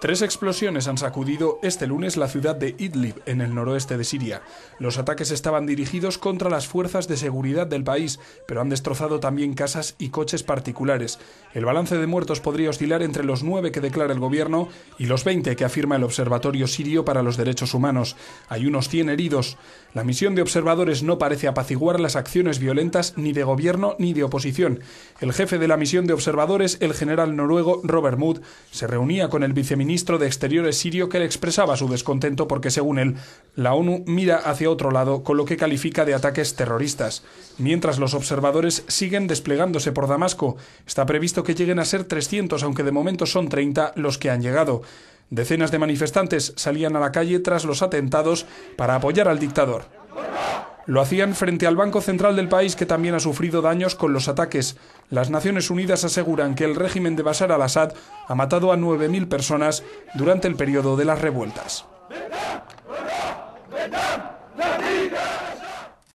Tres explosiones han sacudido este lunes la ciudad de Idlib, en el noroeste de Siria. Los ataques estaban dirigidos contra las fuerzas de seguridad del país, pero han destrozado también casas y coches particulares. El balance de muertos podría oscilar entre los nueve que declara el gobierno y los veinte que afirma el Observatorio Sirio para los Derechos Humanos. Hay unos 100 heridos. La misión de observadores no parece apaciguar las acciones violentas ni de gobierno ni de oposición. El jefe de la misión de observadores, el general noruego Robert Mood, se reunía con el viceministro ministro de Exteriores sirio que le expresaba su descontento porque, según él, la ONU mira hacia otro lado con lo que califica de ataques terroristas. Mientras los observadores siguen desplegándose por Damasco, está previsto que lleguen a ser 300, aunque de momento son 30 los que han llegado. Decenas de manifestantes salían a la calle tras los atentados para apoyar al dictador. Lo hacían frente al Banco Central del país que también ha sufrido daños con los ataques. Las Naciones Unidas aseguran que el régimen de Bashar al-Assad ha matado a 9.000 personas durante el periodo de las revueltas.